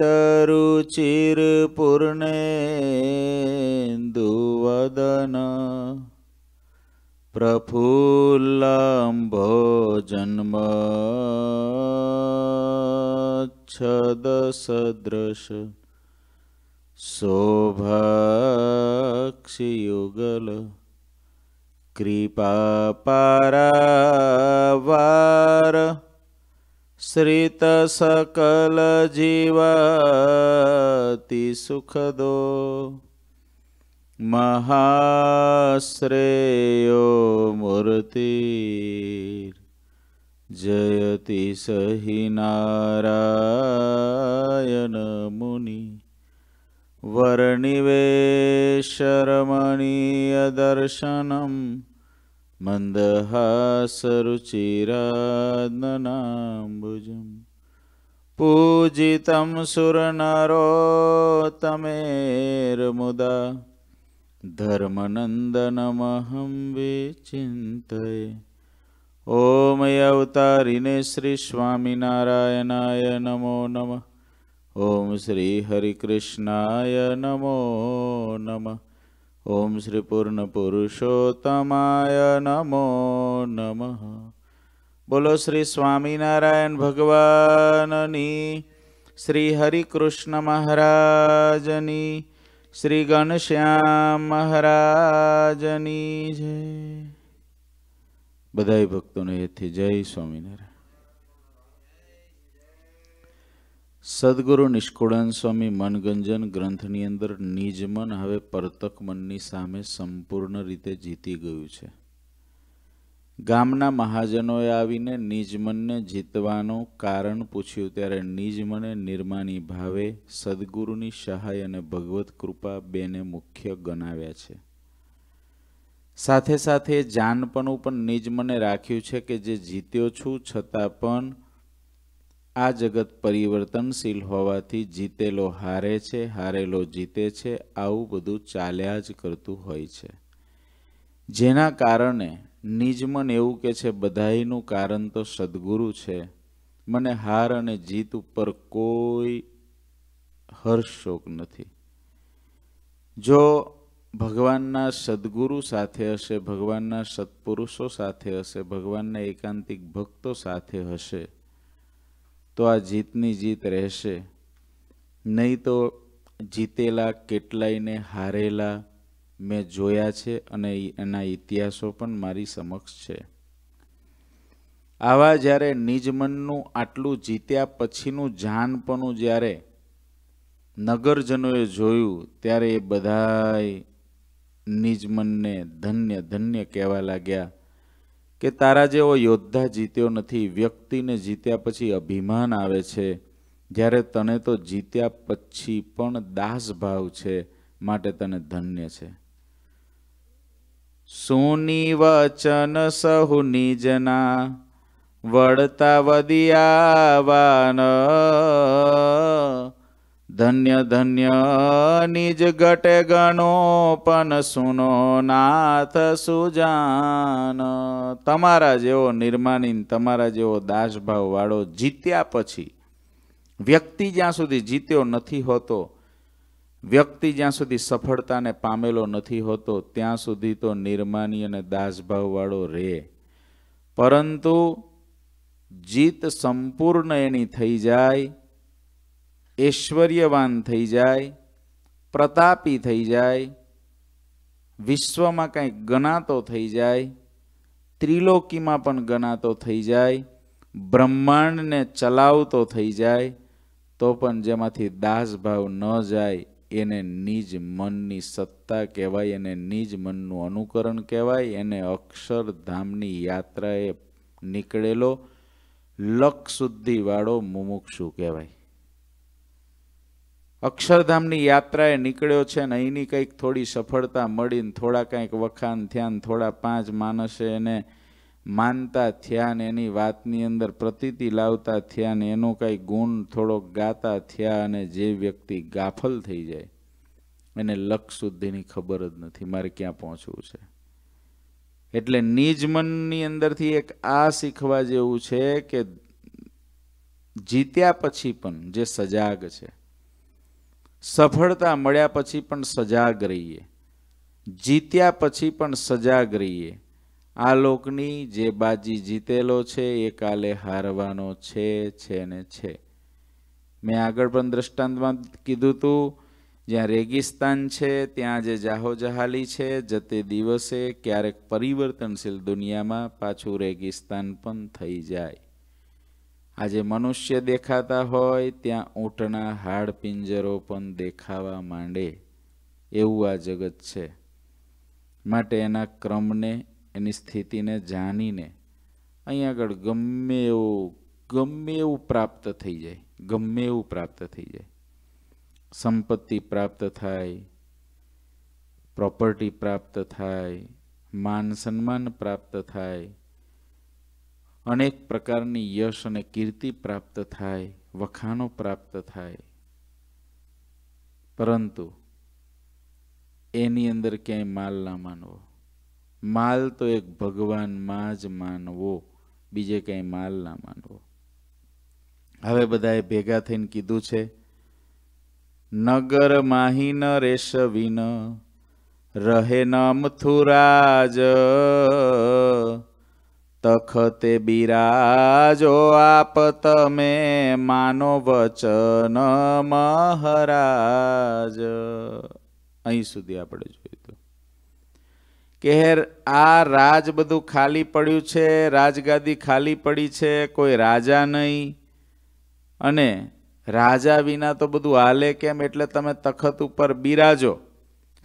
तरुचिरपूर्णेन्दुवदन प्रफुल्लाम्भो जन्मच्छदसदृश शोभक्षयुगल कृपा पारा सकल जीवाति सुखदो महाश्रेयो मूर्तिर् जयति सहि नारायनमुनि वरनिवेशरमणि दर्शनम् मन्दहासरुचिराम्बुजं पूजितं सुरनरोतमेर्मुदा धर्मनन्दनमहं विचिन्तये ॐ अवतारिणे श्रीस्वामिनारायणाय नमो नमः ॐ श्रीहरिकृष्णाय नमो नमः ઓમ શ્રી પૂર્ણ પુરુષોત્તમાય નમો નમઃ બોલો શ્રી સ્વામિનારાયણ ભગવાનની શ્રી હરિકૃષ્ણ મહારાજની શ્રી ગણશ્યામ મહારાજની જય બધાય ભક્તોને હેથી જય સ્વામિનારાયણ સદગુરુ નિષ્કુળાન સ્વામી મનગંજન ગ્રંથની અંદર નિજમન હવે પરતક મનની સામે સંપૂર્ણ રીતે જીતી ગયું છે ગામના મહાજનોએ આવીને નિજમનને જીતવાનું કારણ પૂછ્યું ત્યારે નિજમને નિર્માની ભાવે સદગુરુની સહાય અને ભગવત કૃપા બેને મુખ્ય ગણાવ્યા છે સાથે સાથે જાનપણું પણ નિજમને રાખ્યું છે કે જે જીત્યો છું છતાં પણ આ જગત પરિવર્તનશીલ હોવાથી જીતેલો હારે છે હારેલો જીતે છે આવું બધું ચાલ્યા જ કરતું હોય છે જેના કારણે નિજમન એવું કે છે બધાઈનું કારણ તો સદગુરુ છે મને હાર અને જીત ઉપર કોઈ હર્ષશોક નથી જો ભગવાનના સદગુરુ સાથે હશે ભગવાનના સત્પુરુષો સાથે હશે ભગવાનના એકાંતિક ભક્તો સાથે હશે તો આ જીતની જીત રહેશે નહીં તો જીતેલા કેટલાયને હારેલા મેં જોયા છે અને એના ઇતિહાસો પણ મારી સમક્ષ છે આવા જ્યારે નિજમનનું આટલું જીત્યા પછીનું જાનપણું જ્યારે નગરજનોએ જોયું ત્યારે એ બધાય નિજમનને ધન્ય ધન્ય કહેવા લાગ્યા કે તારા જેવો યોદ્ધા જીત્યો નથી વ્યક્તિને જીત્યા પછી અભિમાન આવે છે જ્યારે તને તો જીત્યા પછી પણ દાસભાવ છે માટે તને ધન્ય છે સુની વચન સહુ નિજના વડતા વદિયાવાન ધન્ય ધન્ય નિજ ઘટે ગણો પણ સુનો નાથ સુજાન તમારા જેવો નિર્માનીન તમારા જેવો દાસભાવ વાળો જીત્યા પછી વ્યક્તિ જ્યાં સુધી જીત્યો નથી હોતો વ્યક્તિ જ્યાં સુધી સફળતાને પામેલો નથી હોતો ત્યાં સુધી તો નિર્માની અને દાસભાવવાળો રહે પરંતુ જીત સંપૂર્ણ એની થઈ જાય ઐશ્વર્યવાન થઈ જાય પ્રતાપી થઈ જાય વિશ્વમાં કંઈક ગણાતો થઈ જાય ત્રિલોકીમાં પણ ગણાતો થઈ જાય બ્રહ્માંડને ચલાવતો થઈ જાય તો પણ જેમાંથી દાસભાવ ન જાય એને નિજ મનની સત્તા કહેવાય એને નિજ મનનું અનુકરણ કહેવાય એને અક્ષરધામની યાત્રાએ નીકળેલો લક શુદ્ધિવાળો મુમુક્ષુ કહેવાય અક્ષરધામની યાત્રાએ નીકળ્યો છે ને અહીંની કંઈક થોડી સફળતા મળીને થોડા કંઈક વખાણ થયા થોડા પાંચ માણસે એને માનતા થયા ને એની વાતની અંદર પ્રતીતિ લાવતા થયા ને એનો કંઈ ગુણ થોડોક ગાતા થયા અને જે વ્યક્તિ ગાફલ થઈ જાય એને લક્ષ સુધીની ખબર જ નથી મારે ક્યાં પહોંચવું છે એટલે નિજ મનની અંદરથી એક આ શીખવા જેવું છે કે જીત્યા પછી પણ જે સજાગ છે સફળતા મળ્યા પછી પણ સજાગ રહીએ જીત્યા પછી પણ સજાગ રહીએ આ લોકની જે બાજી જીતેલો છે એ કાલે હારવાનો છે છે ને છે મેં આગળ પણ દ્રષ્ટાંતમાં કીધું હતું જ્યાં રેગિસ્તાન છે ત્યાં જે જાહોજહાલી છે જતે દિવસે ક્યારેક પરિવર્તનશીલ દુનિયામાં પાછું રેગિસ્તાન પણ થઈ જાય આજે મનુષ્ય દેખાતા હોય ત્યાં ઊંટના હાડ પિંજરો પણ દેખાવા માંડે એવું આ જગત છે માટે એના ક્રમને એની સ્થિતિને જાણીને અહીં આગળ ગમે એવું ગમે એવું પ્રાપ્ત થઈ જાય ગમે એવું પ્રાપ્ત થઈ જાય સંપત્તિ પ્રાપ્ત થાય પ્રોપર્ટી પ્રાપ્ત થાય માન સન્માન પ્રાપ્ત થાય અનેક પ્રકારની યશ અને કીર્તિ પ્રાપ્ત થાય વખાણો પ્રાપ્ત થાય પરંતુ એની અંદર ક્યાંય માલ ના માનવો માલ તો એક ભગવાનમાં જ માનવો બીજે ક્યાંય માલ ના માનવો હવે બધાએ ભેગા થઈને કીધું છે નગર માહીન રેશવિન રહે ન મથુરાજ તખતે બિરાજો આપ તમે માનો વચન મહારાજ અહીં સુધી આપણે જોયું હતું કે આ રાજ બધું ખાલી પડ્યું છે રાજગાદી ખાલી પડી છે કોઈ રાજા નહીં અને રાજા વિના તો બધું હાલે કેમ એટલે તમે તખત ઉપર બિરાજો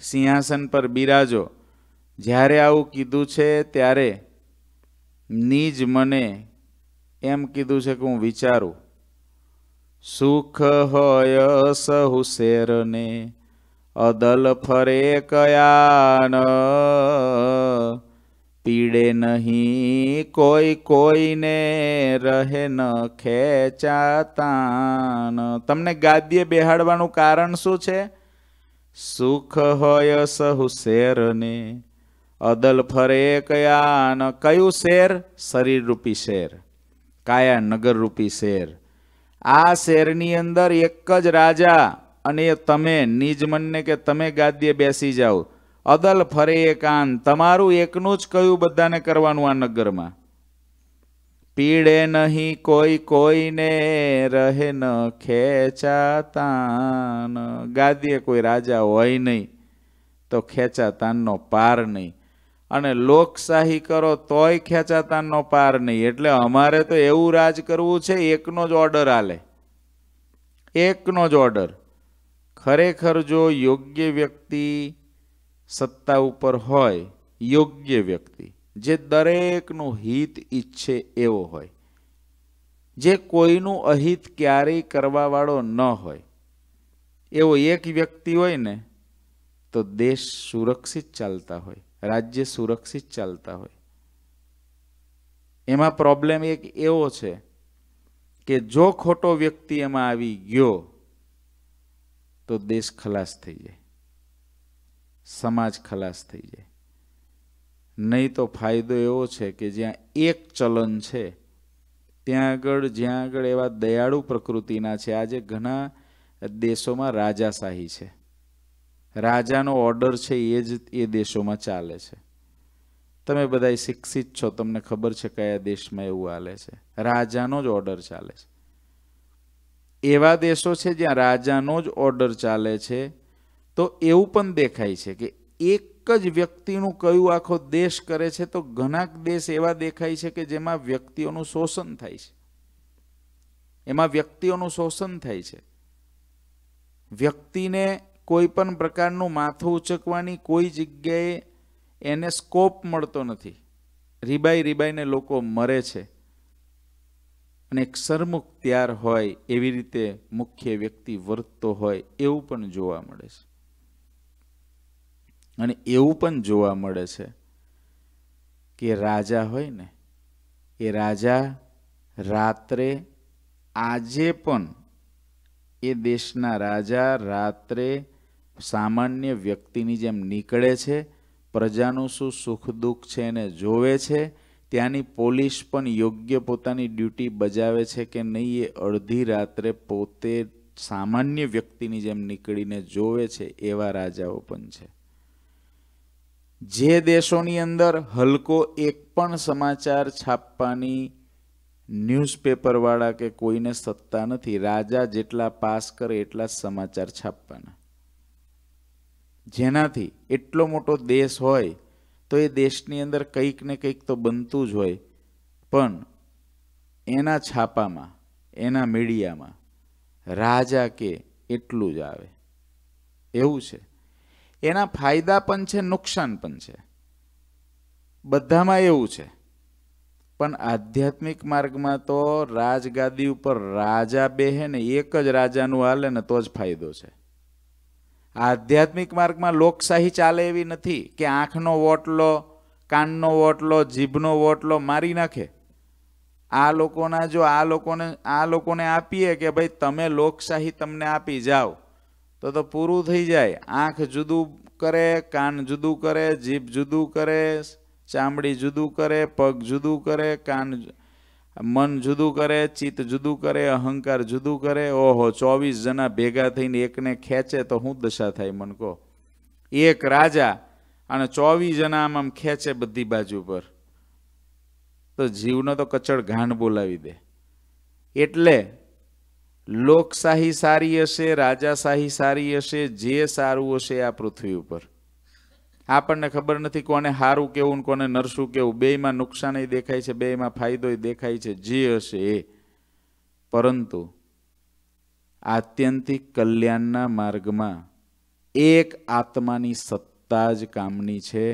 સિંહાસન પર બિરાજો જ્યારે આવું કીધું છે ત્યારે નિજ મને એમ કીધું છે કે હું વિચારું સુખ હોય સહુ અદલ ફરે કયાન પીડે નહીં કોઈ કોઈને રહે ન ખેંચાતાન તમને ગાદ્ય બેહાડવાનું કારણ શું છે સુખ હોય સહુ શેરને અદલ ફરે કયા ન કયું શેર શરીરરૂપી શેર કાયા નગરરૂપી શેર આ શેરની અંદર એક જ રાજા અને તમે નિજ મનને કે તમે ગાદ્યે બેસી જાઓ અદલ ફરે એ કાન તમારું એકનું જ કયું બધાને કરવાનું આ નગરમાં પીડે નહીં કોઈ કોઈને રહે ન ખેંચાતાન ગાદ્યે કોઈ રાજા હોય નહીં તો ખેંચાતાનનો પાર નહીં અને લોકશાહી કરો તોય ખેંચાતાનો પાર નહીં એટલે અમારે તો એવું રાજ કરવું છે એકનો જ ઓર્ડર આલે એકનો જ ઓર્ડર ખરેખર જો યોગ્ય વ્યક્તિ સત્તા ઉપર હોય યોગ્ય વ્યક્તિ જે દરેકનું હિત ઈચ્છે એવો હોય જે કોઈનું અહિત ક્યારેય કરવાવાળો ન હોય એવો એક વ્યક્તિ હોય ને તો દેશ સુરક્ષિત ચાલતા હોય રાજ્ય સુરક્ષિત ચાલતા હોય એમાં પ્રોબ્લેમ એક એવો છે કે જો ખોટો વ્યક્તિ એમાં આવી ગયો તો દેશ ખલાસ થઈ જાય સમાજ ખલાસ થઈ જાય નહીં તો ફાયદો એવો છે કે જ્યાં એક ચલન છે ત્યાં આગળ જ્યાં આગળ એવા દયાળુ પ્રકૃતિના છે આજે ઘણા દેશોમાં રાજાશાહી છે રાજાનો ઓર્ડર છે એ જ એ દેશોમાં ચાલે છે તમે બધા શિક્ષિત છો તમને ખબર છે કયા દેશમાં એવું હાલે છે રાજાનો જ ઓર્ડર ચાલે છે એવા દેશો છે જ્યાં રાજાનો જ ઓર્ડર ચાલે છે તો એવું પણ દેખાય છે કે એક જ વ્યક્તિનું કયું આખો દેશ કરે છે તો ઘણા દેશ એવા દેખાય છે કે જેમાં વ્યક્તિઓનું શોષણ થાય છે એમાં વ્યક્તિઓનું શોષણ થાય છે વ્યક્તિને કોઈ પણ પ્રકારનું માથું ઉચકવાની કોઈ જગ્યાએ એને સ્કોપ મળતો નથી રીબાઈ રીબાઈને લોકો મરે છે અને એક ત્યાર હોય એવી રીતે મુખ્ય વ્યક્તિ વર્તતો હોય એવું પણ જોવા મળે છે અને એવું પણ જોવા મળે છે કે રાજા હોય ને એ રાજા રાત્રે આજે પણ એ દેશના રાજા રાત્રે સામાન્ય વ્યક્તિની જેમ નીકળે છે પ્રજાનું શું સુખ દુઃખ છે એને જોવે છે ત્યાંની પોલીસ પણ યોગ્ય પોતાની ડ્યુટી બજાવે છે કે નહીં એ અડધી રાત્રે પોતે સામાન્ય વ્યક્તિની જેમ નીકળીને જોવે છે એવા રાજાઓ પણ છે જે દેશોની અંદર હલકો એક પણ સમાચાર છાપવાની ન્યૂઝપેપરવાળા કે કોઈને સત્તા નથી રાજા જેટલા પાસ કરે એટલા સમાચાર છાપવાના જેનાથી એટલો મોટો દેશ હોય તો એ દેશની અંદર કંઈક ને કંઈક તો બનતું જ હોય પણ એના છાપામાં એના મીડિયામાં રાજા કે એટલું જ આવે એવું છે એના ફાયદા પણ છે નુકસાન પણ છે બધામાં એવું છે પણ આધ્યાત્મિક માર્ગમાં તો રાજગાદી ઉપર રાજા બેહે ને એક જ રાજાનું હાલે ને તો જ ફાયદો છે આધ્યાત્મિક માર્ગમાં લોકશાહી ચાલે એવી નથી કે આંખનો વોટલો કાનનો વોટલો જીભનો વોટલો મારી નાખે આ લોકોના જો આ લોકોને આ લોકોને આપીએ કે ભાઈ તમે લોકશાહી તમને આપી જાઓ તો તો પૂરું થઈ જાય આંખ જુદું કરે કાન જુદું કરે જીભ જુદું કરે ચામડી જુદું કરે પગ જુદું કરે કાન મન જુદું કરે ચિત્ત જુદું કરે અહંકાર જુદું કરે ઓહો ચોવીસ જણા ભેગા થઈને એકને ખેંચે તો શું દશા થાય મન કહો એક રાજા અને ચોવીસ જણા આમ આમ ખેંચે બધી બાજુ પર તો જીવનો તો કચડ ઘાણ બોલાવી દે એટલે લોકશાહી સારી હશે રાજાશાહી સારી હશે જે સારું હશે આ પૃથ્વી ઉપર આપણને ખબર નથી કોને હારું કેવું કોને નરસું કેવું બેયમાં નુકસાનય દેખાય છે બેયમાં ફાયદોય દેખાય છે જે હશે એ પરંતુ આત્યંતિક કલ્યાણના માર્ગમાં એક આત્માની સત્તા જ કામની છે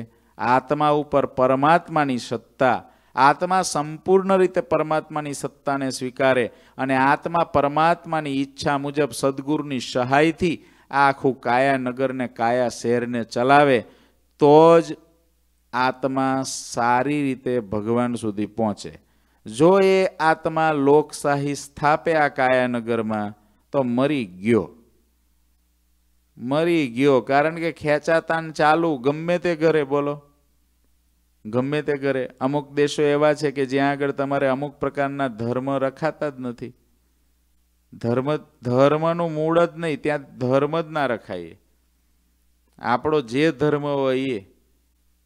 આત્મા ઉપર પરમાત્માની સત્તા આત્મા સંપૂર્ણ રીતે પરમાત્માની સત્તાને સ્વીકારે અને આત્મા પરમાત્માની ઈચ્છા મુજબ સદગુરુની સહાયથી આ આખું કાયા નગરને કાયા શહેરને ચલાવે તો જ આત્મા સારી રીતે ભગવાન સુધી પહોંચે જો એ આત્મા લોકશાહી સ્થાપે આ કાયાનગરમાં તો મરી ગયો મરી ગયો કારણ કે ખેંચાતાન ચાલુ ગમે તે ઘરે બોલો ગમે તે ઘરે અમુક દેશો એવા છે કે જ્યાં આગળ તમારે અમુક પ્રકારના ધર્મ રખાતા જ નથી ધર્મ ધર્મનું મૂળ જ નહીં ત્યાં ધર્મ જ ના રખાય આપણો જે ધર્મ હોય એ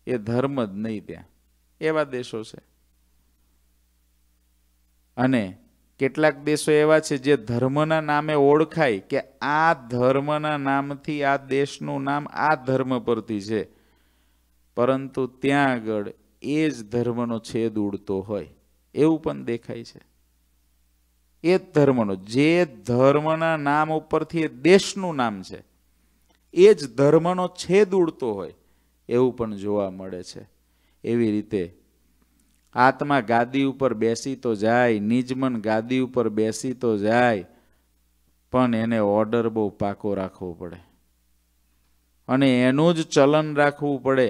એ ધર્મ જ નહીં ત્યાં એવા દેશો છે અને કેટલાક દેશો એવા છે જે ધર્મના નામે ઓળખાય કે આ ધર્મના નામથી આ દેશનું નામ આ ધર્મ પરથી છે પરંતુ ત્યાં આગળ એ જ ધર્મનો છેદ ઉડતો હોય એવું પણ દેખાય છે એ જ ધર્મનો જે ધર્મના નામ ઉપરથી એ દેશનું નામ છે એ જ ધર્મનો છેદ ઉડતો હોય એવું પણ જોવા મળે છે એવી રીતે આત્મા ગાદી ઉપર બેસી તો જાય નિજમન ગાદી ઉપર બેસી તો જાય પણ એને ઓર્ડર બહુ પાકો રાખવો પડે અને એનું જ ચલન રાખવું પડે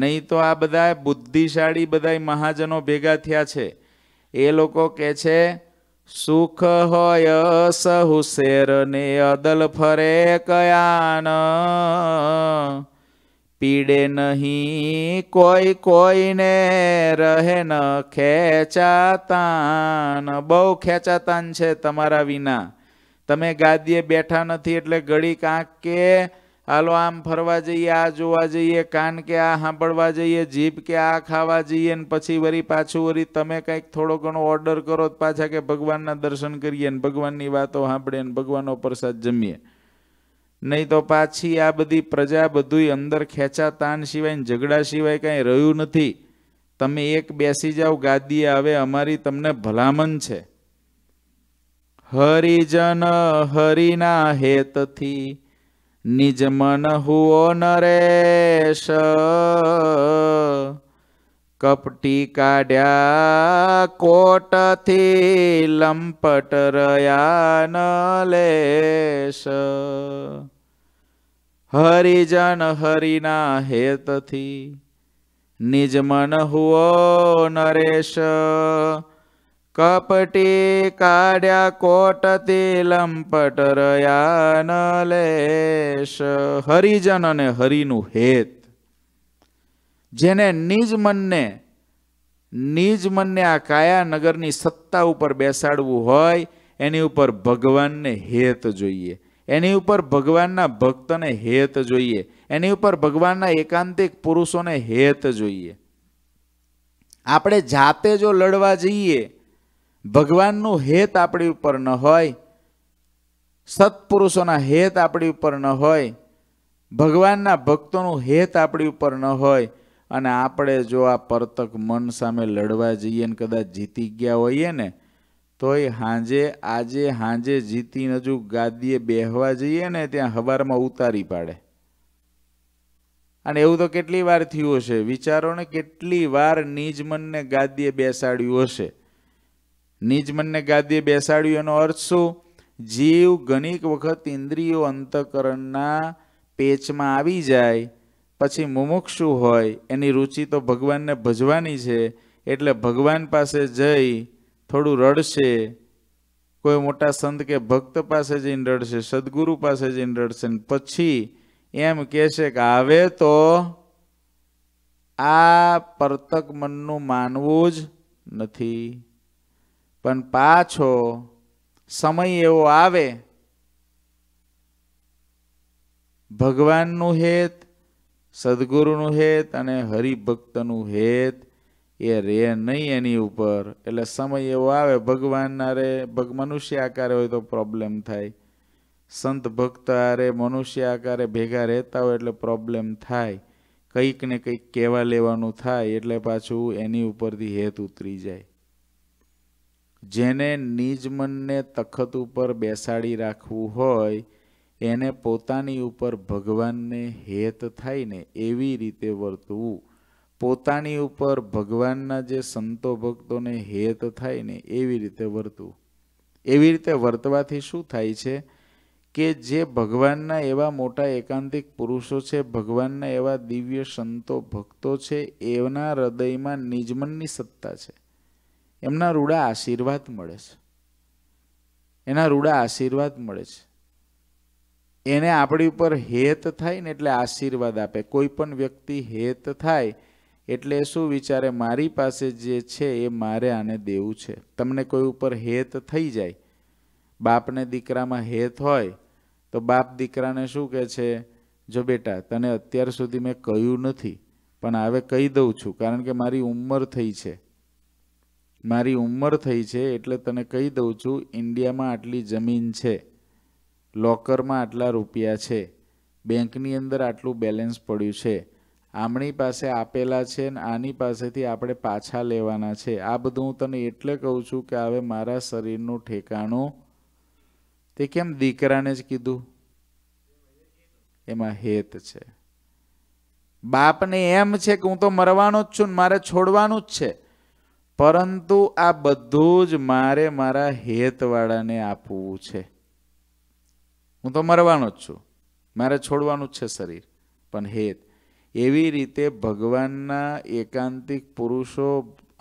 નહીં તો આ બધા બુદ્ધિશાળી બધા મહાજનો ભેગા થયા છે એ લોકો કહે છે સુખ હોય સહુશેર ને અદલ ફરે કયાન પીડે નહીં કોઈ કોઈને રહે ન ખેંચાતાન બહુ ખેંચાતાન છે તમારા વિના તમે ગાદીએ બેઠા નથી એટલે ઘડીક કાંક કે હાલો આમ ફરવા જઈએ આ જોવા જઈએ કાન કે આ સાંભળવા જઈએ જીભ કે આ ખાવા જઈએ ને પછી વરી પાછું વરી તમે કંઈક થોડો ઘણો ઓર્ડર કરો પાછા કે ભગવાનના દર્શન કરીએ ને ભગવાનની વાતો સાંભળીએ ને ભગવાનનો પ્રસાદ જમીએ નહીં તો પાછી આ બધી પ્રજા બધુંય અંદર ખેંચા તાન સિવાય ઝઘડા સિવાય કાંઈ રહ્યું નથી તમે એક બેસી જાઓ ગાદીએ હવે અમારી તમને ભલામણ છે હરિજન હરિના હેતથી નિજ મન હુઓ નરેશ કપટી કાઢ્યા કોટથી લંપટ રહ્યા ન લેશ હરિજન હરિના હેતથી નિજ મન હુઓ નરેશ કપટી કાઢ્યા કોટતી લંપટ રહ્યા લેશ હરિજન અને હરિનું હેત જેને નિજ મનને નિજ મનને આ કાયાનગરની સત્તા ઉપર બેસાડવું હોય એની ઉપર ભગવાનને હેત જોઈએ એની ઉપર ભગવાનના ભક્તને હેત જોઈએ એની ઉપર ભગવાનના એકાંતિક પુરુષોને હેત જોઈએ આપણે જાતે જો લડવા જઈએ ભગવાનનું હેત આપણી ઉપર ન હોય સત્પુરુષોના હેત આપણી ઉપર ન હોય ભગવાનના ભક્તોનું હેત આપણી ઉપર ન હોય અને આપણે જો આ પરતક મન સામે લડવા જઈએ ને કદાચ જીતી ગયા હોઈએ ને તોય હાંજે આજે હાંજે જીતી હજુ ગાદીએ બેહવા જઈએ ને ત્યાં હવારમાં ઉતારી પાડે અને એવું તો કેટલી વાર થયું હશે વિચારોને કેટલી વાર નિજ મનને ગાદીએ બેસાડ્યું હશે નિજ મનને ગાદીએ બેસાડ્યું એનો અર્થ શું જીવ ઘણીક વખત ઇન્દ્રિયો અંતકરણના પેચમાં આવી જાય પછી મુમુક્ષુ હોય એની રુચિ તો ભગવાનને ભજવાની છે એટલે ભગવાન પાસે જઈ થોડું રડશે કોઈ મોટા સંત કે ભક્ત પાસે જઈને રડશે સદગુરુ પાસે જઈને રડશે પછી એમ કહેશે કે હવે તો આ પરતક મનનું માનવું જ નથી પણ પાછો સમય એવો આવે ભગવાનનું હેત સદગુરુનું હેત અને હરિભક્તનું હેત એ રે નહીં એની ઉપર એટલે સમય એવો આવે ભગવાનના રે મનુષ્ય આકારે હોય તો પ્રોબ્લેમ થાય સંત ભક્ત આરે મનુષ્ય આકારે ભેગા રહેતા હોય એટલે પ્રોબ્લેમ થાય કંઈક ને કંઈક કહેવા લેવાનું થાય એટલે પાછું એની ઉપરથી હેત ઉતરી જાય જેને નિજ મનને તખત ઉપર બેસાડી રાખવું હોય એને પોતાની ઉપર ભગવાનને હેત થાય ને એવી રીતે વર્તવું પોતાની ઉપર ભગવાનના જે સંતો ભક્તોને હેત થાય ને એવી રીતે વર્તવું એવી રીતે વર્તવાથી શું થાય છે કે જે ભગવાનના એવા મોટા એકાંતિક પુરુષો છે ભગવાનના એવા દિવ્ય સંતો ભક્તો છે એના હૃદયમાં નિજમનની સત્તા છે એમના રૂડા આશીર્વાદ મળે છે એના રૂડા આશીર્વાદ મળે છે એને આપણી ઉપર હેત થાય ને એટલે આશીર્વાદ આપે કોઈ પણ વ્યક્તિ હેત થાય એટલે શું વિચારે મારી પાસે જે છે એ મારે આને દેવું છે તમને કોઈ ઉપર હેત થઈ જાય બાપને દીકરામાં હેત હોય તો બાપ દીકરાને શું કહે છે જો બેટા તને અત્યાર સુધી મેં કહ્યું નથી પણ હવે કહી દઉં છું કારણ કે મારી ઉંમર થઈ છે મારી ઉંમર થઈ છે એટલે તને કહી દઉં છું ઇન્ડિયામાં આટલી જમીન છે લોકરમાં આટલા રૂપિયા છે બેંકની અંદર આટલું બેલેન્સ પડ્યું છે આમણી પાસે આપેલા છે ને આની પાસેથી આપણે પાછા લેવાના છે આ બધું હું તને એટલે કહું છું કે હવે મારા શરીરનું ઠેકાણું તે કેમ દીકરાને જ કીધું એમાં હેત છે બાપને એમ છે કે હું તો મરવાનો જ છું ને મારે છોડવાનું જ છે પરંતુ આ બધું જ મારે મારા હેતવાળાને આપવું છે હું તો મરવાનો જ છું મારે છોડવાનું જ છે શરીર પણ હેત એવી રીતે ભગવાનના એકાંતિક પુરુષો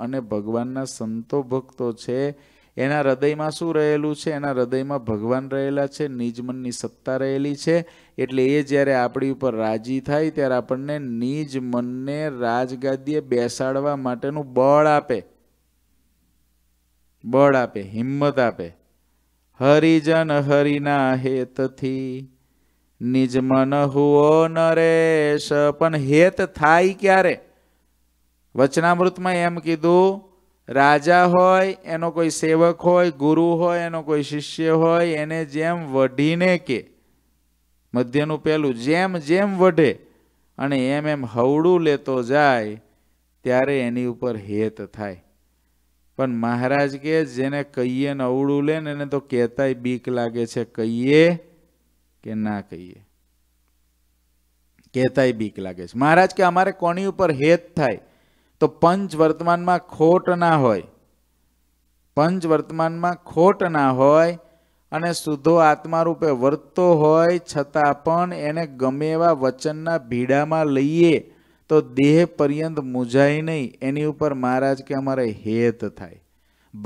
અને ભગવાનના સંતો ભક્તો છે એના હૃદયમાં શું રહેલું છે એના હૃદયમાં ભગવાન રહેલા છે નિજમનની સત્તા રહેલી છે એટલે એ જ્યારે આપણી ઉપર રાજી થાય ત્યારે આપણને નિજ મનને રાજગાદીએ બેસાડવા માટેનું બળ આપે બળ આપે હિંમત આપે હરિજન હરિના હેતથી નિજ મન હુઓ નરેશ પણ હેત થાય ક્યારે વચનામૃતમાં એમ કીધું રાજા હોય એનો કોઈ સેવક હોય ગુરુ હોય એનો કોઈ શિષ્ય હોય એને જેમ વઢીને કે મધ્યનું પહેલું જેમ જેમ વઢે અને એમ એમ હવડું લેતો જાય ત્યારે એની ઉપર હેત થાય પણ મહારાજ કે જેને કહીએ ને અવળું લે ને એને તો કહેતાય બીક લાગે છે કહીએ કે ના કહીએ કહેતાય બીક લાગે છે મહારાજ કે અમારે કોની ઉપર હેત થાય તો પંચ વર્તમાનમાં ખોટ ના હોય પંચ વર્તમાનમાં ખોટ ના હોય અને શુદ્ધો રૂપે વર્તતો હોય છતાં પણ એને ગમે એવા વચનના ભીડામાં લઈએ તો દેહ પર્યંત મૂંઝાય નહીં એની ઉપર મહારાજ કે અમારે હેત થાય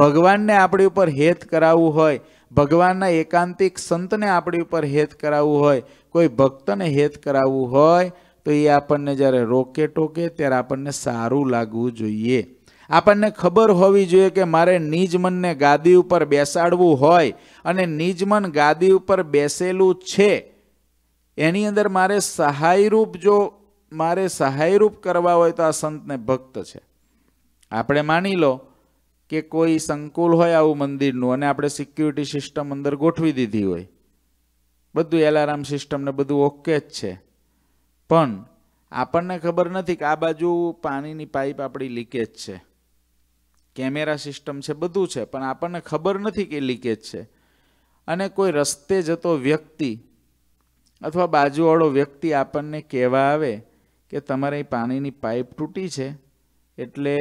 ભગવાનને આપણી ઉપર હેત કરાવવું હોય ભગવાનના એકાંતિક સંતને આપણી ઉપર હેત કરાવવું હોય કોઈ ભક્તને હેત કરાવવું હોય તો એ આપણને જ્યારે રોકે ટોકે ત્યારે આપણને સારું લાગવું જોઈએ આપણને ખબર હોવી જોઈએ કે મારે નિજમનને ગાદી ઉપર બેસાડવું હોય અને નિજમન ગાદી ઉપર બેસેલું છે એની અંદર મારે સહાયરૂપ જો મારે સહાયરૂપ કરવા હોય તો આ સંતને ભક્ત છે આપણે માની લો કે કોઈ સંકુલ હોય આવું મંદિરનું અને આપણે સિક્યુરિટી સિસ્ટમ અંદર ગોઠવી દીધી હોય બધું એલારામ સિસ્ટમને બધું ઓકે જ છે પણ આપણને ખબર નથી કે આ બાજુ પાણીની પાઇપ આપણી લીકેજ છે કેમેરા સિસ્ટમ છે બધું છે પણ આપણને ખબર નથી કે લીકેજ છે અને કોઈ રસ્તે જતો વ્યક્તિ અથવા બાજુવાળો વ્યક્તિ આપણને કહેવા આવે કે તમારે અહીં પાણીની પાઇપ તૂટી છે એટલે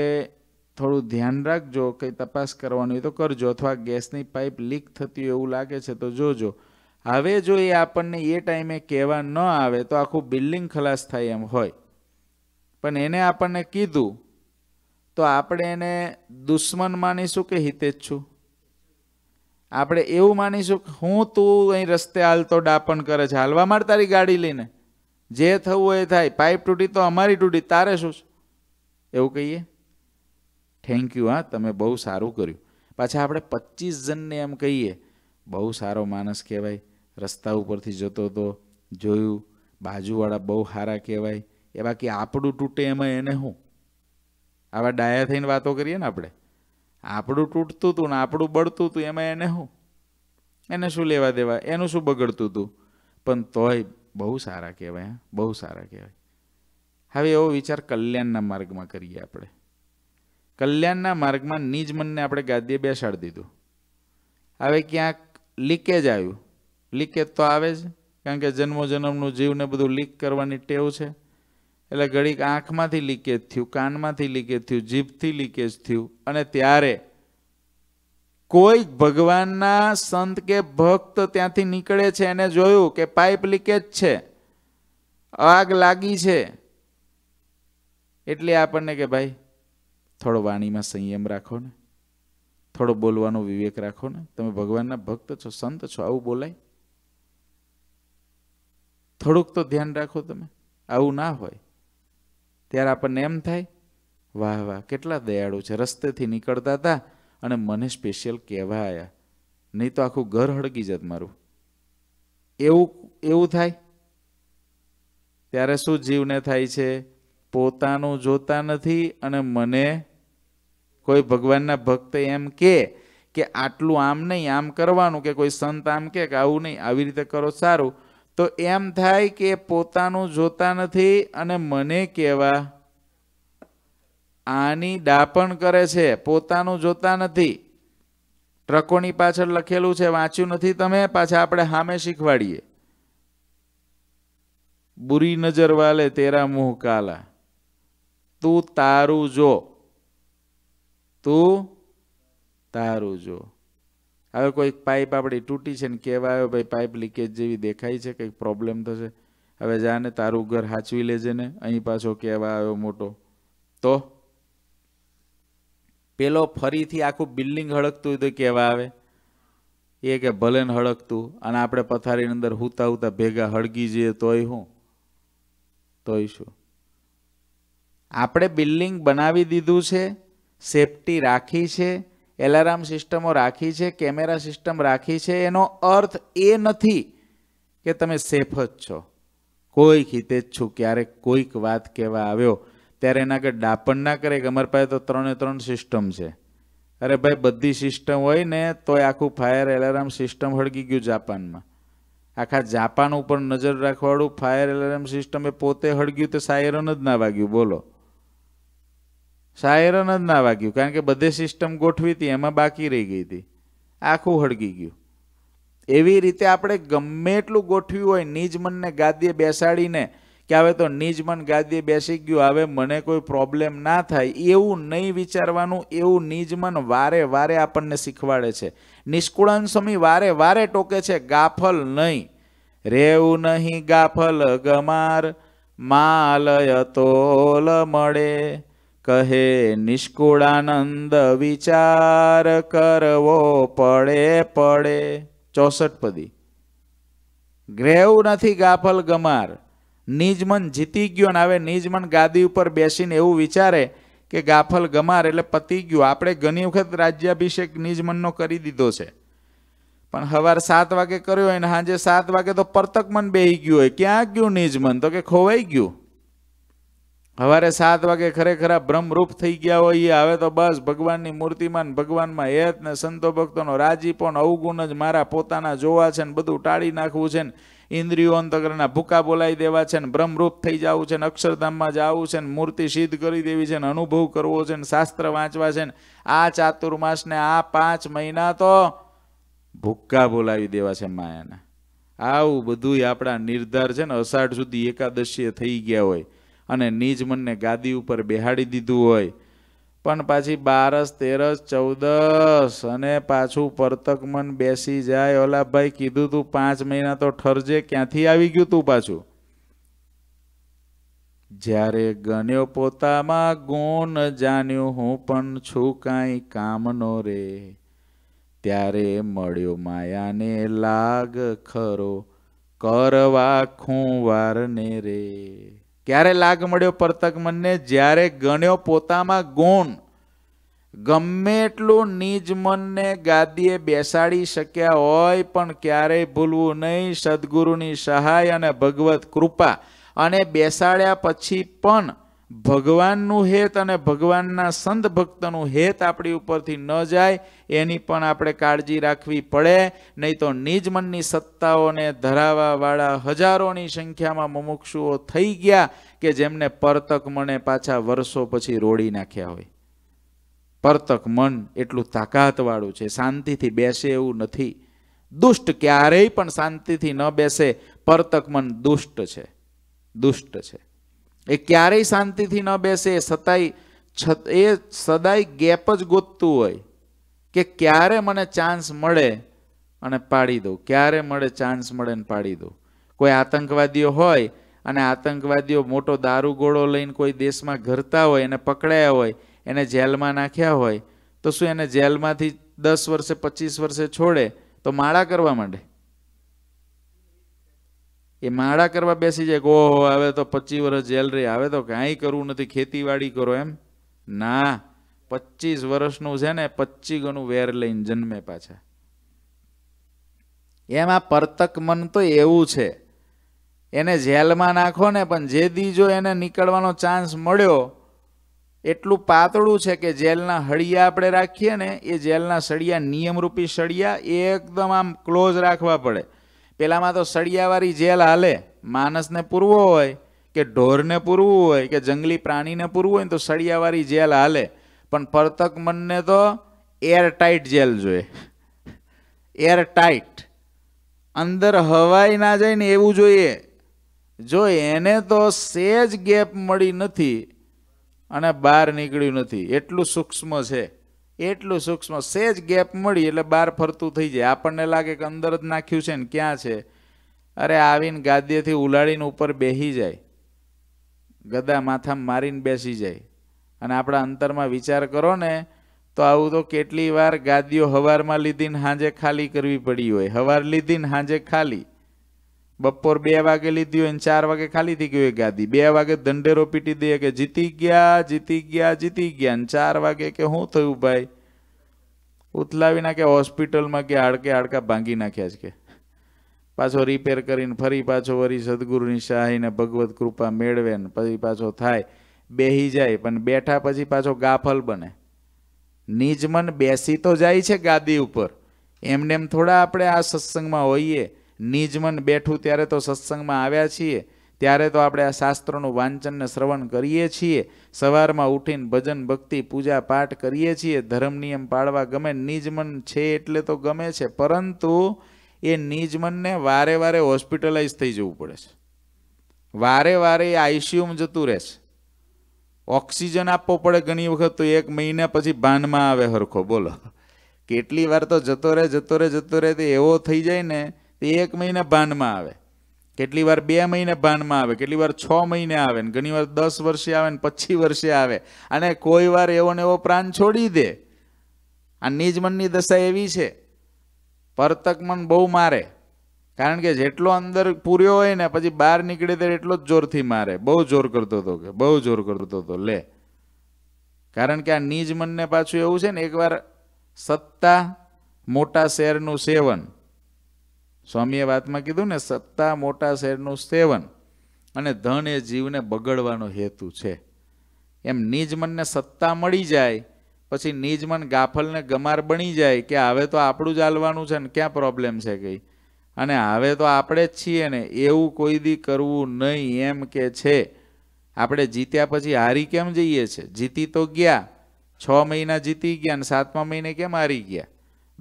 થોડું ધ્યાન રાખજો કંઈ તપાસ કરવાની હોય તો કરજો અથવા ગેસની પાઇપ લીક થતી હોય એવું લાગે છે તો જોજો હવે જો એ આપણને એ ટાઈમે કહેવા ન આવે તો આખું બિલ્ડિંગ ખલાસ થાય એમ હોય પણ એને આપણને કીધું તો આપણે એને દુશ્મન માનીશું કે હિતેચ્છું આપણે એવું માનીશું કે હું તું અહીં રસ્તે હાલતો ડાપણ કરે છે હાલવા માર તારી ગાડી લઈને જે થવું એ થાય પાઇપ તૂટી તો અમારી તૂટી તારે શું છે એવું કહીએ થેન્ક યુ હા તમે બહુ સારું કર્યું પાછા આપણે પચીસ જણને એમ કહીએ બહુ સારો માણસ કહેવાય રસ્તા ઉપરથી જતો હતો જોયું બાજુવાળા બહુ સારા કહેવાય એ બાકી આપણું તૂટે એમાં એને શું આવા ડાયા થઈને વાતો કરીએ ને આપણે આપણું તૂટતું હતું ને આપણું બળતું હતું એમાં એને શું એને શું લેવા દેવા એનું શું બગડતું હતું પણ તોય બહુ સારા કહેવાય બહુ સારા કહેવાય હવે એવો વિચાર કલ્યાણના માર્ગમાં કરીએ આપણે કલ્યાણના માર્ગમાં નિજ મનને આપણે ગાદીએ બેસાડી દીધું હવે ક્યાંક લીકેજ આવ્યું લીકેજ તો આવે જ કારણ કે જન્મો જન્મનું જીવને બધું લીક કરવાની ટેવ છે એટલે ઘડીક આંખમાંથી લીકેજ થયું કાનમાંથી લીકેજ થયું જીભથી લીકેજ થયું અને ત્યારે કોઈ ભગવાનના સંત કે ભક્ત ત્યાંથી નીકળે છે એને જોયું કે પાઇપ લીકેજ છે આગ લાગી છે એટલે આપણને કે ભાઈ થોડો વાણીમાં સંયમ રાખો ને થોડો બોલવાનો વિવેક રાખો ને તમે ભગવાનના ભક્ત છો સંત છો આવું બોલાય થોડુંક તો ધ્યાન રાખો તમે આવું ના હોય ત્યારે આપણને એમ થાય વાહ વાહ કેટલા દયાળુ છે રસ્તેથી નીકળતા હતા અને મને સ્પેશિયલ કહેવા આવ્યા નહીં તો આખું ઘર હળગી જત મારું એવું એવું થાય ત્યારે શું જીવને થાય છે પોતાનું જોતા નથી અને મને કોઈ ભગવાનના ભક્ત એમ કે કે આટલું આમ નહીં આમ કરવાનું કે કોઈ સંત આમ કે આવું નહીં આવી રીતે કરો સારું તો એમ થાય કે પોતાનું જોતા નથી અને મને કહેવા આની ડાપણ કરે છે પોતાનું જોતા નથી ટ્રકોની પાછળ લખેલું છે વાંચ્યું નથી તમે પાછા આપણે હામે શીખવાડીએ બુરી નજર વાલે તેરા મુહ કાલા તું તારું જો તું તારું જો હવે કોઈક પાઇપ આપણી તૂટી છે ને કહેવા આવ્યો ભાઈ પાઇપ લીકેજ જેવી દેખાય છે કંઈક પ્રોબ્લેમ થશે હવે જાને તારું ઘર હાચવી લેજે ને અહીં પાછો કહેવા આવ્યો મોટો તો પેલો ફરીથી આખું બિલ્ડિંગ હળકતું હોય કહેવા આવે એ કે ભલે ને અને આપણે પથારીની અંદર હુતા હુતા ભેગા હળગી જઈએ તોય હું તોય શું આપણે બિલ્ડિંગ બનાવી દીધું છે સેફટી રાખી છે એલાર્મ સિસ્ટમો રાખી છે કેમેરા સિસ્ટમ રાખી છે એનો અર્થ એ નથી કે તમે સેફ જ છો કોઈ ખીતે જ છું ક્યારેક કોઈક વાત કહેવા આવ્યો ત્યારે એના આગળ ડાપણ ના કરે કે અમારી પાસે તો ત્રણે ત્રણ સિસ્ટમ છે અરે ભાઈ બધી સિસ્ટમ હોય ને તો આખું ફાયર એલાર્મ સિસ્ટમ હળગી ગયું જાપાનમાં આખા જાપાન ઉપર નજર રાખવાળું ફાયર એલાર્મ સિસ્ટમ એ પોતે હળગ્યું તો સાયરન જ ના વાગ્યું બોલો સાયરન જ ના વાગ્યું કારણ કે બધે સિસ્ટમ ગોઠવી હતી એમાં બાકી રહી ગઈ હતી આખું હળગી ગયું એવી રીતે આપણે ગમે એટલું ગોઠવ્યું હોય નિજ મનને ગાદીએ બેસાડીને કે હવે તો નિજમન મન ગાદીએ બેસી ગયું હવે મને કોઈ પ્રોબ્લેમ ના થાય એવું નહીં વિચારવાનું એવું નિજમન વારે વારે આપણને શીખવાડે છે નિષ્કુળન સ્વામી વારે વારે ટોકે છે ગાફલ નહીં રેવું નહીં ગાફલ ગમાર માલય તોલ મળે કહે નિષ્કુળાનંદ વિચાર કરવો પડે પડે ચોસઠ પદી ગ્રેવ નથી ગાફલ ગમાર નિજમન જીતી ગયો અને હવે નિજમન ગાદી ઉપર બેસીને એવું વિચારે કે ગાફલ ગમાર એટલે પતી ગયું આપણે ઘણી વખત રાજ્યાભિષેક નિજમનનો કરી દીધો છે પણ સવારે સાત વાગે કર્યો હોય ને સાંજે સાત વાગે તો પરતક મન બેહી ગયું હોય ક્યાં ગયું નિજમન તો કે ખોવાઈ ગયું સવારે સાત વાગે ખરેખર બ્રહ્મરૂપ થઈ ગયા હોય એ હવે તો બસ ભગવાનની મૂર્તિમાં ભગવાનમાં હેત ને સંતો ભક્તોનો રાજી પણ અવગુણ જ મારા પોતાના જોવા છે ને બધું ટાળી નાખવું છે ને ઇન્દ્રિયો અંતકરના ભૂકા બોલાવી દેવા છે ને બ્રહ્મરૂપ થઈ જવું છે ને અક્ષરધામમાં જવું છે ને મૂર્તિ સિદ્ધ કરી દેવી છે ને અનુભવ કરવો છે ને શાસ્ત્ર વાંચવા છે ને આ ચાતુર્માસને આ પાંચ મહિના તો ભૂક્કા બોલાવી દેવા છે માયાને આવું બધું આપણા નિર્ધાર છે ને અષાઢ સુધી એકાદશીએ થઈ ગયા હોય અને નિજ મનને ગાદી ઉપર બેહાડી દીધું હોય પણ પાછી બારસ તેરસ ચૌદસ અને પાછું પરતકમન બેસી જાય ઓલા કીધું તું પાંચ મહિના તો ઠરજે ક્યાંથી આવી ગયું તું પાછું જ્યારે ગણ્યો પોતામાં ગુણ જાણ્યું હું પણ છું કાંઈ કામનો રે ત્યારે મળ્યો માયાને લાગ ખરો કરવા ખૂંવારને રે ક્યારે લાગ મળ્યો પરતક મનને જ્યારે ગણ્યો પોતામાં ગુણ ગમે એટલું નિજ મનને ગાદીએ બેસાડી શક્યા હોય પણ ક્યારેય ભૂલવું નહીં સદગુરુની સહાય અને ભગવત કૃપા અને બેસાડ્યા પછી પણ ભગવાનનું હેત અને ભગવાનના સંત ભક્તનું હેત આપણી ઉપરથી ન જાય એની પણ આપણે કાળજી રાખવી પડે નહીં તો નિજ મનની સત્તાઓને ધરાવાવાળા હજારોની સંખ્યામાં મુમુક્ષુઓ થઈ ગયા કે જેમને પરતક મને પાછા વર્ષો પછી રોડી નાખ્યા હોય પરતક મન એટલું તાકાતવાળું છે શાંતિથી બેસે એવું નથી દુષ્ટ ક્યારેય પણ શાંતિથી ન બેસે પરતક મન દુષ્ટ છે દુષ્ટ છે એ ક્યારેય શાંતિથી ન બેસે છતાંય છત એ સદાય ગેપ જ ગોતતું હોય કે ક્યારે મને ચાન્સ મળે અને પાડી દઉં ક્યારે મળે ચાન્સ મળે ને પાડી દઉં કોઈ આતંકવાદીઓ હોય અને આતંકવાદીઓ મોટો દારૂગોળો લઈને કોઈ દેશમાં ઘરતા હોય એને પકડાયા હોય એને જેલમાં નાખ્યા હોય તો શું એને જેલમાંથી દસ વર્ષે પચીસ વર્ષે છોડે તો માળા કરવા માંડે એ માળા કરવા બેસી જાય કે ઓહો હવે તો પચીસ વર્ષ જેલ રે આવે તો કાંઈ કરવું નથી ખેતીવાડી કરો એમ ના પચીસ વર્ષનું છે ને પચી ગણું વેર લઈને જન્મે પાછા એમાં પરતક મન તો એવું છે એને જેલમાં નાખો ને પણ જે દીજો એને નીકળવાનો ચાન્સ મળ્યો એટલું પાતળું છે કે જેલના હળિયા આપણે રાખીએ ને એ જેલના સળિયા નિયમરૂપી સળિયા એ એકદમ આમ ક્લોઝ રાખવા પડે પેલામાં તો સળિયાવાળી જેલ હાલે માણસને પૂરવો હોય કે ઢોરને પૂરવું હોય કે જંગલી પ્રાણીને પૂરવું હોય તો સળિયાવાળી જેલ હાલે પણ પરતક મનને તો એરટાઈટ જેલ જોઈએ એરટાઈટ અંદર હવાઈ ના જાય ને એવું જોઈએ જો એને તો સેજ ગેપ મળી નથી અને બહાર નીકળ્યું નથી એટલું સૂક્ષ્મ છે એટલું સૂક્ષ્મ સેજ ગેપ મળી એટલે બહાર ફરતું થઈ જાય આપણને લાગે કે અંદર જ નાખ્યું છે ને ક્યાં છે અરે આવીને ગાદ્યથી ઉલાડીને ઉપર બેસી જાય ગદા માથામાં મારીને બેસી જાય અને આપણા અંતરમાં વિચાર કરો ને તો આવું તો કેટલી વાર ગાદીઓ હવારમાં લીધીને સાંજે ખાલી કરવી પડી હોય હવાર લીધીને સાંજે ખાલી બપોર બે વાગે લીધી હોય ને ચાર વાગે ખાલી થઈ ગયું એ ગાદી બે વાગે દંડેરો પીટી દે કે જીતી ગયા જીતી ગયા જીતી ગયા ને ચાર વાગે કે શું થયું ભાઈ ઉથલાવી નાખે હોસ્પિટલમાં કે હાડકે હાડકા ભાંગી નાખ્યા છે કે પાછો રિપેર કરીને ફરી પાછો વરી સદગુરુની શાહીને ભગવત કૃપા મેળવે ને પછી પાછો થાય બેહી જાય પણ બેઠા પછી પાછો ગાફલ બને નિજમન બેસી તો જાય છે ગાદી ઉપર એમને એમ થોડા આપણે આ સત્સંગમાં હોઈએ નિજમન બેઠું ત્યારે તો સત્સંગમાં આવ્યા છીએ ત્યારે તો આપણે આ શાસ્ત્રોનું વાંચન ને શ્રવણ કરીએ છીએ સવારમાં ઉઠીને ભજન ભક્તિ પૂજા પાઠ કરીએ છીએ ધર્મ નિયમ પાળવા ગમે નિજમન છે એટલે તો ગમે છે પરંતુ એ નિજમનને વારે વારે હોસ્પિટલાઇઝ થઈ જવું પડે છે વારે વારે એ આઈસીયુમાં જતું રહેશે ઓક્સિજન આપવો પડે ઘણી વખત તો એક મહિના પછી ભાનમાં આવે હરખો બોલો કેટલી વાર તો જતો રહે જતો રહે જતો રહે તે એવો થઈ જાય ને તે એક મહિના ભાનમાં આવે કેટલી વાર બે મહિને ભાનમાં આવે કેટલી વાર છ મહિને આવે ને ઘણી વાર દસ વર્ષે આવે ને પચીસ વર્ષે આવે અને કોઈ વાર એવો ને એવો પ્રાણ છોડી દે આ નિજ મનની દશા એવી છે પરતક મન બહુ મારે કારણ કે જેટલો અંદર પૂર્યો હોય ને પછી બહાર નીકળે ત્યારે એટલો જ જોરથી મારે બહુ જોર કરતો હતો કે બહુ જોર કરતો હતો લે કારણ કે આ નિજ મનને પાછું એવું છે ને એકવાર સત્તા મોટા શેરનું સેવન સ્વામીએ વાતમાં કીધું ને સત્તા મોટા શેરનું સેવન અને ધન એ જીવને બગડવાનો હેતુ છે એમ નિજ મનને સત્તા મળી જાય પછી નિજ મન ગાફલને ગમાર બની જાય કે હવે તો આપણું જ હાલવાનું છે ને ક્યાં પ્રોબ્લેમ છે કંઈ અને હવે તો આપણે જ છીએ ને એવું કોઈ દી કરવું નહીં એમ કે છે આપણે જીત્યા પછી હારી કેમ જઈએ છે જીતી તો ગયા છ મહિના જીતી ગયા અને સાતમા મહિને કેમ હારી ગયા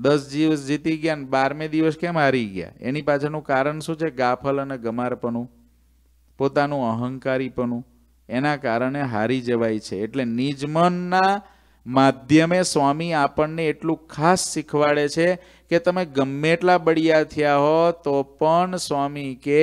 દસ દિવસ જીતી ગયા ને બારમે દિવસ કેમ હારી ગયા એની પાછળનું કારણ શું છે ગાફલ અને ગમારપણું પોતાનું અહંકારીપણું એના કારણે હારી જવાય છે એટલે નિજમનના માધ્યમે સ્વામી આપણને એટલું ખાસ શીખવાડે છે કે તમે ગમે એટલા બળિયા થયા હો તો પણ સ્વામી કે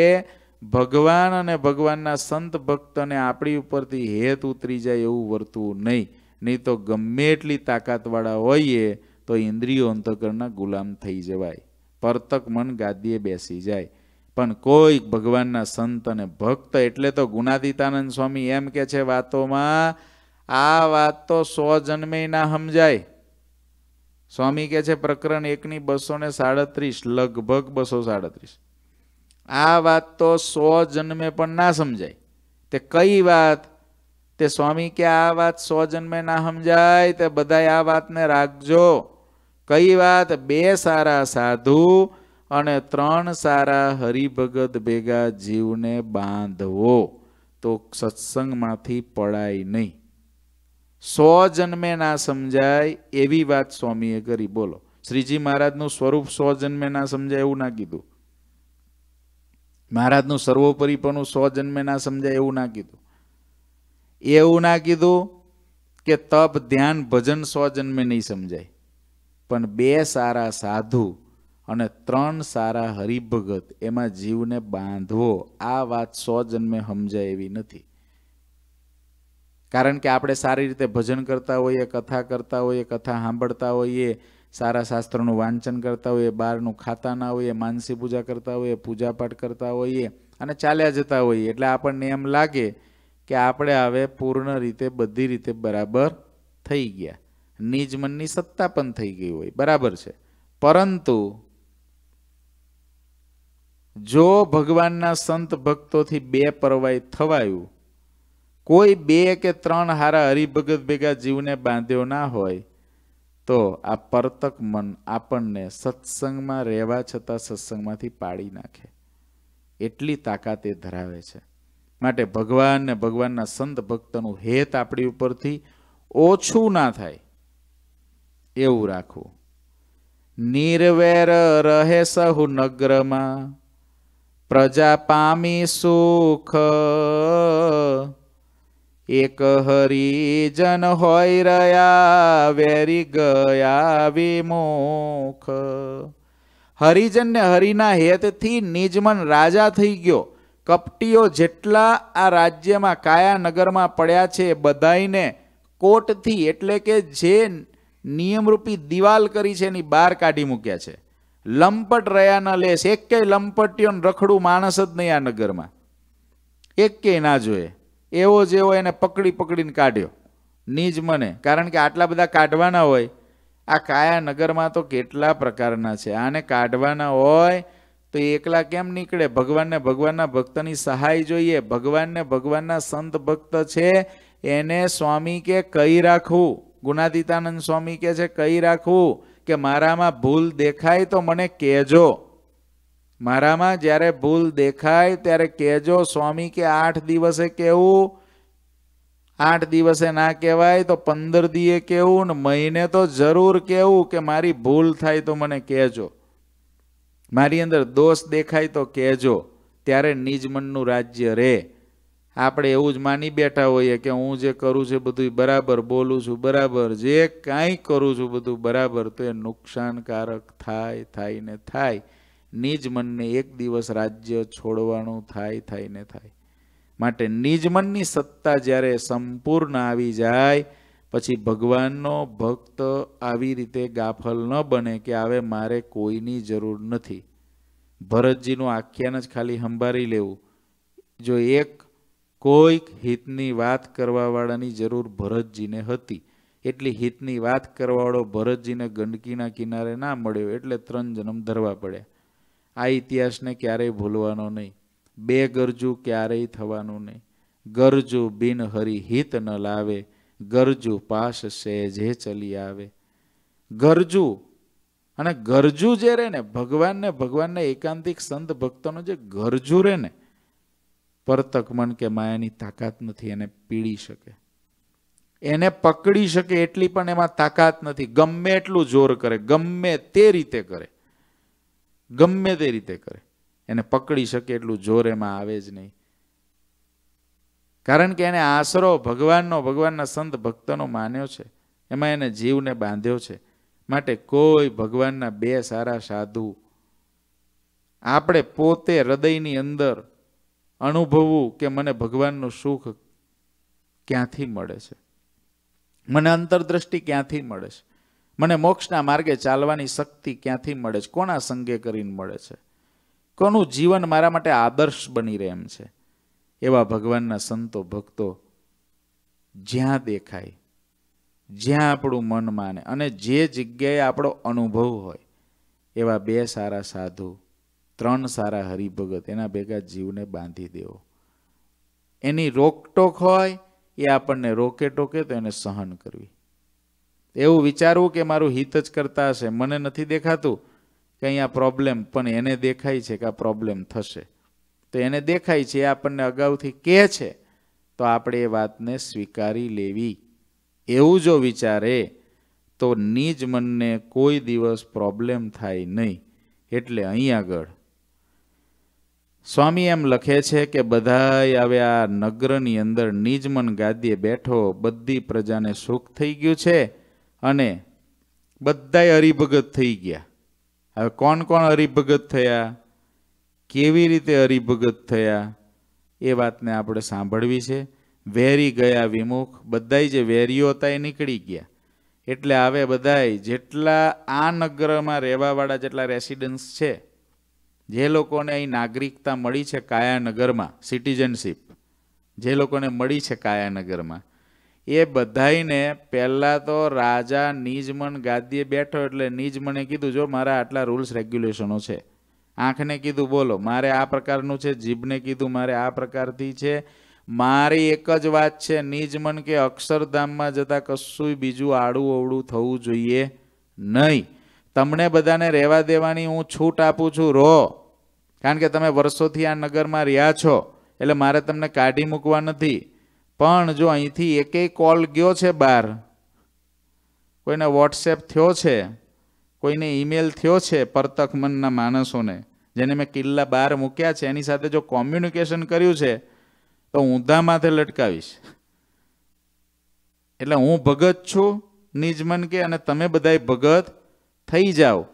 ભગવાન અને ભગવાનના સંત ભક્તને આપણી ઉપરથી હેત ઉતરી જાય એવું વર્તવું નહીં નહીં તો ગમે એટલી તાકાતવાળા હોઈએ તો ઇન્દ્રિયો અંતકરના ગુલામ થઈ જવાય પરતક મન ગાદીએ બેસી જાય પણ કોઈક ભગવાનના સંત અને ભક્ત એટલે તો ગુનાદિતાનંદ સ્વામી એમ કે છે વાતોમાં આ વાત તો સો જન્મે ના સમજાય સ્વામી કે છે પ્રકરણ એકની બસો ને સાડત્રીસ લગભગ બસો સાડત્રીસ આ વાત તો સો જન્મે પણ ના સમજાય તે કઈ વાત તે સ્વામી કે આ વાત સો જન્મે ના સમજાય તે બધાય આ વાતને રાખજો કઈ વાત બે સારા સાધુ અને ત્રણ સારા હરિભગત ભેગા જીવને બાંધવો તો સત્સંગમાંથી પડાય નહીં સો જન્મે ના સમજાય એવી વાત સ્વામીએ કરી બોલો શ્રીજી મહારાજનું સ્વરૂપ સો જન્મે ના સમજાય એવું ના કીધું મહારાજનું સર્વોપરીપણું સો જન્મે ના સમજાય એવું ના કીધું એવું ના કીધું કે તપ ધ્યાન ભજન સો જન્મે નહીં સમજાય પણ બે સારા સાધુ અને ત્રણ સારા હરિભગત એમાં જીવને બાંધવો આ વાત સો જન્મે સમજાય એવી નથી કારણ કે આપણે સારી રીતે ભજન કરતા હોઈએ કથા કરતા હોઈએ કથા સાંભળતા હોઈએ સારા શાસ્ત્રનું વાંચન કરતા હોઈએ બહારનું ખાતા ના હોઈએ માનસી પૂજા કરતા હોઈએ પૂજાપાઠ કરતા હોઈએ અને ચાલ્યા જતા હોઈએ એટલે આપણને એમ લાગે કે આપણે હવે પૂર્ણ રીતે બધી રીતે બરાબર થઈ ગયા નિજ મનની સત્તા પણ થઈ ગઈ હોય બરાબર છે પરંતુ જો ભગવાનના સંત ભક્તોથી બે પરવાય થવાયું કોઈ બે કે ત્રણ હારા હરિભગત ભેગા જીવને બાંધ્યો ના હોય તો આ પરતક મન આપણને સત્સંગમાં રહેવા છતાં સત્સંગમાંથી પાડી નાખે એટલી તાકાત એ ધરાવે છે માટે ભગવાન ને ભગવાનના સંત ભક્તનું હેત આપણી ઉપરથી ઓછું ના થાય એવું રાખવું નિર્વેર રહે સહુ નગરમાં પ્રજા પામી સુખ એક હરિજન હોય રહ્યા વેરી ગયા વિમુખ હરિજનને હરિના હેતથી નિજમન રાજા થઈ ગયો કપટીઓ જેટલા આ રાજ્યમાં કાયા નગરમાં પડ્યા છે બધાઈને કોટથી એટલે કે જે નિયમરૂપી દિવાલ કરી છે એની બહાર કાઢી મૂક્યા છે લંપટ રહ્યા ન લેશ એકેય લંપટીઓ રખડું માણસ જ નહીં આ નગરમાં એક એકે ના જોઈએ એવો જેવો એને પકડી પકડીને કાઢ્યો નિજ મને કારણ કે આટલા બધા કાઢવાના હોય આ કાયા નગરમાં તો કેટલા પ્રકારના છે આને કાઢવાના હોય તો એકલા કેમ નીકળે ભગવાનને ભગવાનના ભક્તની સહાય જોઈએ ભગવાનને ભગવાનના સંત ભક્ત છે એને સ્વામી કે કહી રાખવું ગુણાદિતાનંદ સ્વામી કે છે કહી રાખવું કે મારામાં ભૂલ દેખાય તો મને કહેજો મારામાં જ્યારે ભૂલ દેખાય ત્યારે કહેજો સ્વામી કે આઠ દિવસે કહેવું આઠ દિવસે ના કહેવાય તો પંદર દિએ કહેવું ને મહિને તો જરૂર કહેવું કે મારી ભૂલ થાય તો મને કહેજો મારી અંદર દોષ દેખાય તો કહેજો ત્યારે નિજમનનું રાજ્ય રહે આપણે એવું જ માની બેઠા હોઈએ કે હું જે કરું છું બધું બરાબર બોલું છું બરાબર જે કાંઈ કરું છું બધું બરાબર તો એ નુકસાનકારક થાય થાય ને થાય નિજ મનને એક દિવસ રાજ્ય છોડવાનું થાય થાય ને થાય માટે નિજ મનની સત્તા જ્યારે સંપૂર્ણ આવી જાય પછી ભગવાનનો ભક્ત આવી રીતે ગાફલ ન બને કે હવે મારે કોઈની જરૂર નથી ભરતજીનું આખ્યાન જ ખાલી સંભાળી લેવું જો એક કોઈક હિતની વાત કરવાવાળાની જરૂર ભરતજીને હતી એટલી હિતની વાત કરવાવાળો ભરતજીને ગંડકીના કિનારે ના મળ્યો એટલે ત્રણ જન્મ ધરવા પડ્યા આ ઇતિહાસને ક્યારેય ભૂલવાનો નહીં બે ગરજુ ક્યારેય થવાનું નહીં ગરજુ બિનહરી હિત ન લાવે ગરજુ પાસ સહેજે ચલી આવે ગરજુ અને ગરજુ જે રહે ને ભગવાનને ભગવાનને એકાંતિક સંત ભક્તોનો જે ગરજુ રહે ને પરતક મન કે માયાની તાકાત નથી એને પીડી શકે એને પકડી શકે એટલી પણ એમાં તાકાત નથી ગમે એટલું જોર કરે ગમે તે રીતે કરે ગમે તે રીતે કરે એને પકડી શકે એટલું જોર એમાં આવે જ નહીં કારણ કે એને આશરો ભગવાનનો ભગવાનના સંત ભક્તનો માન્યો છે એમાં એને જીવને બાંધ્યો છે માટે કોઈ ભગવાનના બે સારા સાધુ આપણે પોતે હૃદયની અંદર અનુભવવું કે મને ભગવાનનું સુખ ક્યાંથી મળે છે મને અંતરદ્રષ્ટિ ક્યાંથી મળે છે મને મોક્ષના માર્ગે ચાલવાની શક્તિ ક્યાંથી મળે છે કોના સંગે કરીને મળે છે કોનું જીવન મારા માટે આદર્શ બની રહે એમ છે એવા ભગવાનના સંતો ભક્તો જ્યાં દેખાય જ્યાં આપણું મન માને અને જે જગ્યાએ આપણો અનુભવ હોય એવા બે સારા સાધુ ત્રણ સારા હરિભગત એના ભેગા જીવને બાંધી દેવો એની રોકટોક હોય એ આપણને રોકે ટોકે તો એને સહન કરવી એવું વિચારવું કે મારું હિત જ કરતા હશે મને નથી દેખાતું કે અહીંયા પ્રોબ્લેમ પણ એને દેખાય છે કે આ પ્રોબ્લેમ થશે તો એને દેખાય છે એ આપણને અગાઉથી કહે છે તો આપણે એ વાતને સ્વીકારી લેવી એવું જો વિચારે તો નિજ મનને કોઈ દિવસ પ્રોબ્લેમ થાય નહીં એટલે અહીં આગળ સ્વામી એમ લખે છે કે બધાય આવે આ નગરની અંદર નિજમન ગાદીએ બેઠો બધી પ્રજાને સુખ થઈ ગયું છે અને બધાય હરિભગત થઈ ગયા હવે કોણ કોણ હરિભગત થયા કેવી રીતે હરિભગત થયા એ વાતને આપણે સાંભળવી છે વેરી ગયા વિમુખ બધાય જે વેરીઓ હતા એ નીકળી ગયા એટલે આવે બધાય જેટલા આ નગરમાં રહેવાવાળા જેટલા રેસિડન્સ છે જે લોકોને અહીં નાગરિકતા મળી છે કાયાનગરમાં સિટીઝનશીપ જે લોકોને મળી છે કાયાનગરમાં એ બધાઈને પહેલાં તો રાજા નિજમન ગાદીએ બેઠો એટલે નિજમને કીધું જો મારા આટલા રૂલ્સ રેગ્યુલેશનો છે આંખને કીધું બોલો મારે આ પ્રકારનું છે જીભને કીધું મારે આ પ્રકારથી છે મારી એક જ વાત છે નિજમન કે અક્ષરધામમાં જતાં કશું બીજું આડું અવળું થવું જોઈએ નહીં તમને બધાને રહેવા દેવાની હું છૂટ આપું છું રહો કારણ કે તમે વર્ષોથી આ નગરમાં રહ્યા છો એટલે મારે તમને કાઢી મૂકવા નથી પણ જો અહીંથી એકેય કોલ ગયો છે બહાર કોઈને વોટ્સએપ થયો છે કોઈને ઈમેલ થયો છે પરતખ મનના માણસોને જેને મેં કિલ્લા બહાર મૂક્યા છે એની સાથે જો કોમ્યુનિકેશન કર્યું છે તો ઊંધા માથે લટકાવીશ એટલે હું ભગત છું નિજમન કે અને તમે બધાય ભગત થઈ જાઓ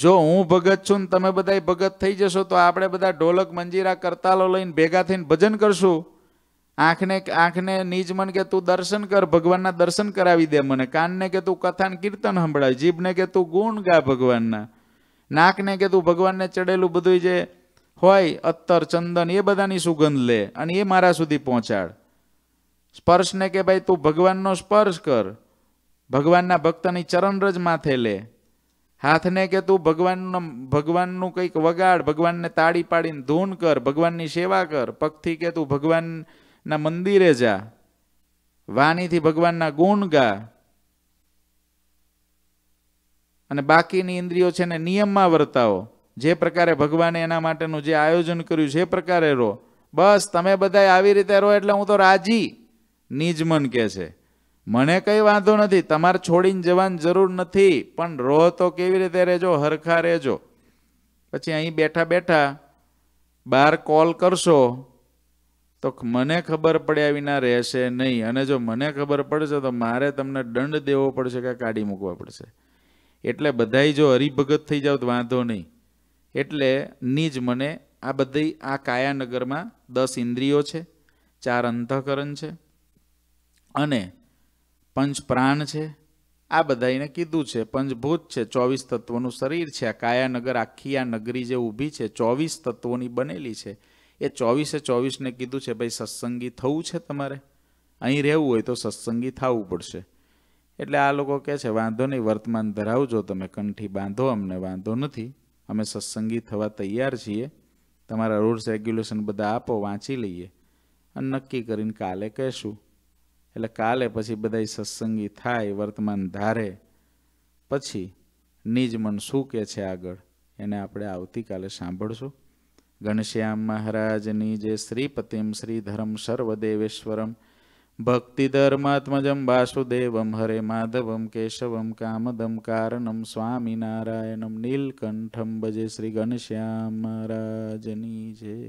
જો હું ભગત છું ને તમે બધા ભગત થઈ જશો તો આપણે બધા ઢોલક મંજીરા કરતાલો લઈને ભેગા થઈને ભજન કરશું આંખને આંખને નિજમન કે તું દર્શન કર ભગવાનના દર્શન કરાવી દે મને કાનને કે તું કથાન કીર્તન સંભળાય જીભને કે તું ગુણ ગા ભગવાનના નાકને કે તું ભગવાનને ચડેલું બધું જે હોય અત્તર ચંદન એ બધાની સુગંધ લે અને એ મારા સુધી પહોંચાડ સ્પર્શને કે ભાઈ તું ભગવાનનો સ્પર્શ કર ભગવાનના ભક્તની ચરણરજ માથે લે હાથને કે તું ભગવાનનું ભગવાનનું કંઈક વગાડ ભગવાનને તાળી પાડીને ધૂન કર ભગવાનની સેવા કર પગથી કે તું ભગવાનના મંદિરે જા વાણીથી ભગવાનના ગુણ ગા અને બાકીની ઇન્દ્રિયો છે ને નિયમમાં વર્તાવો જે પ્રકારે ભગવાને એના માટેનું જે આયોજન કર્યું છે પ્રકારે રહો બસ તમે બધા આવી રીતે રહો એટલે હું તો રાજી નિજમન મન કહે છે મને કંઈ વાંધો નથી તમારે છોડીને જવાની જરૂર નથી પણ રહો તો કેવી રીતે રહેજો હરખા રહેજો પછી અહીં બેઠા બેઠા બહાર કોલ કરશો તો મને ખબર પડ્યા વિના રહેશે નહીં અને જો મને ખબર પડશે તો મારે તમને દંડ દેવો પડશે કે કાઢી મૂકવા પડશે એટલે બધાય જો હરિભગત થઈ જાઓ તો વાંધો નહીં એટલે ની જ મને આ બધી આ કાયાનગરમાં દસ ઇન્દ્રિયો છે ચાર અંતઃકરણ છે અને પંચ પ્રાણ છે આ બધા એને કીધું છે પંચભૂત છે ચોવીસ તત્વોનું શરીર છે આ કાયાનગર આખી આ નગરી જે ઊભી છે ચોવીસ તત્વોની બનેલી છે એ ચોવીસે ચોવીસને કીધું છે ભાઈ સત્સંગી થવું છે તમારે અહીં રહેવું હોય તો સત્સંગી થવું પડશે એટલે આ લોકો કહે છે વાંધો નહીં વર્તમાન ધરાવજો તમે કંઠી બાંધો અમને વાંધો નથી અમે સત્સંગી થવા તૈયાર છીએ તમારા રૂલ્સ રેગ્યુલેશન બધા આપો વાંચી લઈએ અને નક્કી કરીને કાલે કહેશું એટલે કાલે પછી બધા સત્સંગી થાય વર્તમાન ધારે પછી નિજ મન શું કે છે આગળ એને આપણે આવતીકાલે સાંભળશું ઘનશ્યામ મહારાજની જે શ્રીપતિમ શ્રીધરમ સર્વદેવેશ્વરમ ભક્તિ ધર્માત્મજમ વાસુદેવમ હરે માધવમ કેશવમ કામદમ કારણમ સ્વામિનારાયણમ નીલકંઠમ ભજે શ્રી ઘનશ્યામ મહારાજની જે